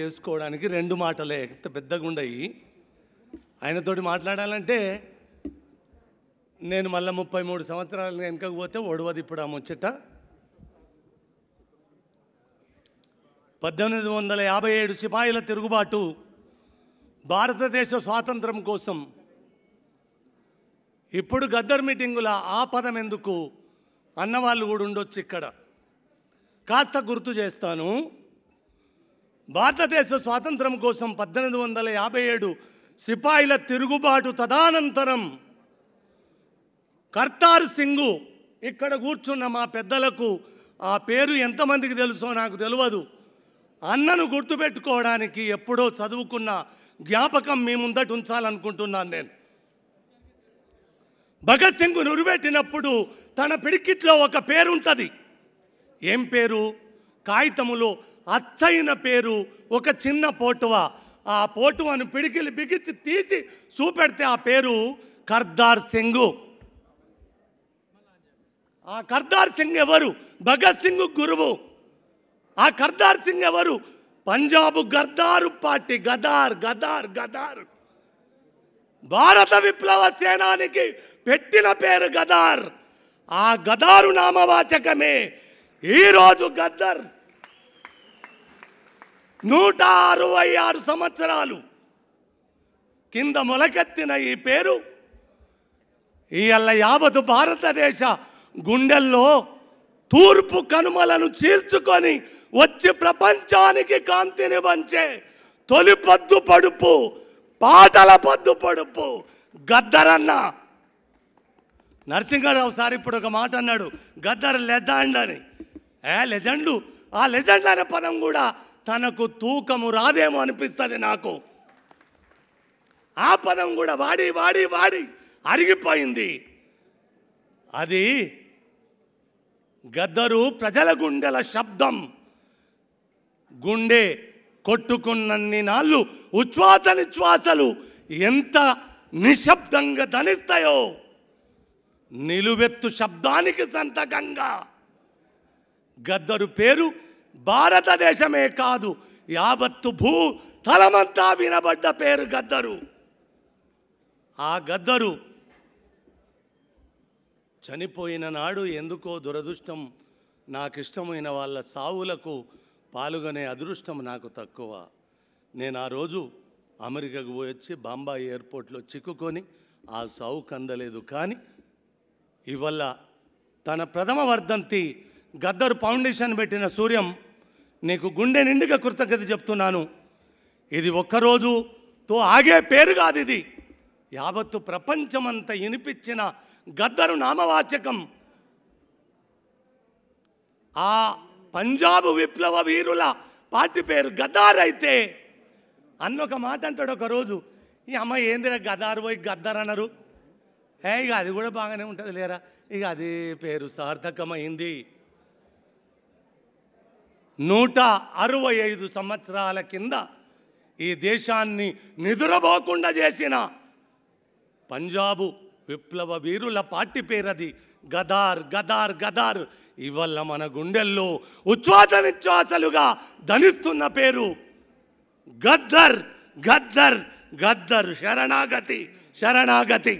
చేసుకోవడానికి రెండు మాటలే ఎంత పెద్దగా ఉండయి ఆయనతోటి మాట్లాడాలంటే నేను మళ్ళీ ముప్పై మూడు సంవత్సరాలు వెనుకకు పోతే ఒడవది ఇప్పుడు ఆ ముచ్చట పద్దెనిమిది వందల యాభై ఏడు సిపాయిల తిరుగుబాటు భారతదేశ స్వాతంత్రం కోసం ఇప్పుడు గద్దర్ మీటింగుల ఆ పదం ఎందుకు అన్నవాళ్ళు కూడా ఉండొచ్చు ఇక్కడ కాస్త గుర్తు చేస్తాను భారతదేశ స్వాతంత్రం కోసం పద్దెనిమిది వందల యాభై ఏడు సిపాయిల తిరుగుబాటు తదానంతరం కర్తార్ సింగు ఇక్కడ కూర్చున్న మా పెద్దలకు ఆ పేరు ఎంతమందికి తెలుసో నాకు తెలియదు అన్నను గుర్తుపెట్టుకోవడానికి ఎప్పుడో చదువుకున్న జ్ఞాపకం మీ ముందట ఉంచాలనుకుంటున్నాను నేను భగత్ సింగ్ నురుబెట్టినప్పుడు తన పిడికిట్లో ఒక పేరు ఉంటుంది ఏం పేరు కాగితములో అచ్చైన పేరు ఒక చిన్న పోటువ ఆ పోటువను పిడికిలి బిగించి తీసి చూపెడితే ఆ పేరు కర్దార్ సింగ్ ఆ కర్దార్ సింగ్ ఎవరు భగత్ సింగ్ గురువు ఆ కర్దార్ సింగ్ ఎవరు పంజాబ్ గర్దారు పార్టీ గదార్ గదార్ గదార్ భారత విప్లవ సేనానికి పెట్టిన పేరు గదార్ ఆ గదారు నామవాచకమే ఈరోజు గద్దర్ నూట అరవై ఆరు సంవత్సరాలు కింద మొలకెత్తిన ఈ పేరు ఇవాళ యావత్ భారతదేశ గుండెల్లో తూర్పు కనుమలను చీల్చుకొని వచ్చి ప్రపంచానికి కాంతిని పంచే తొలి పద్దు పడుపు పాటల పద్దు పడుపు గద్దరన్న నరసింహారావు సార్ ఇప్పుడు ఒక మాట అన్నాడు గద్దర్ లెజాండ్ అని ఏ లెజెండు ఆ లెజెండ్ అనే పదం కూడా తనకు తూకము రాదేమో అనిపిస్తుంది నాకు ఆ పదం కూడా వాడి వాడి వాడి అరిగిపోయింది అది గద్దరు ప్రజల గుండెల శబ్దం గుండె కొట్టుకున్నన్ని నాళ్ళు ఉచ్ఛ్వాస నిశ్వాసలు ఎంత నిశ్శబ్దంగా ధనిస్తాయో నిలువెత్తు శబ్దానికి సంతకంగా గద్దరు పేరు భారతదేశమే కాదు యావత్తు భూ తలమంతా వినబడ్డ పేరు గద్దరు ఆ గద్దరు చనిపోయిన నాడు ఎందుకో దురదృష్టం నాకిష్టమైన వాళ్ళ సావులకు పాల్గొనే అదృష్టం నాకు తక్కువ నేను ఆ రోజు అమెరికాకు వచ్చి బాంబాయి ఎయిర్పోర్ట్లో చిక్కుకొని ఆ సావు కందలేదు కానీ ఇవల్ల తన ప్రథమ వర్ధంతి గద్దరు ఫౌండేషన్ పెట్టిన సూర్యం నీకు గుండె నిండుగా కృతజ్ఞత చెప్తున్నాను ఇది ఒక్కరోజుతో ఆగే పేరు కాదు ఇది యావత్తు ప్రపంచమంతా వినిపించిన గద్దరు నామవాచకం ఆ పంజాబ్ విప్లవ వీరుల పార్టీ పేరు గద్దార్ అయితే అన్న ఒక మాట అంటాడు ఒకరోజు ఈ అమ్మ ఏందిరా గదారు పోయి గద్దర్ అన్నారు ఏ ఇక అది కూడా బాగానే ఉంటుంది లేరా ఇక అది పేరు సార్థకమైంది నూట అరవై ఐదు సంవత్సరాల కింద ఈ దేశాన్ని నిద్రపోకుండా చేసిన పంజాబు విప్లవ వీరుల పార్టీ పేరది గదార్ గదార్ గదార్ ఇవల్ల మన గుండెల్లో ఉచ్ఛ్వాస నిశ్వాసలుగా ధనిస్తున్న పేరు గద్దర్ గద్దర్ గద్దర్ శరణాగతి శరణాగతి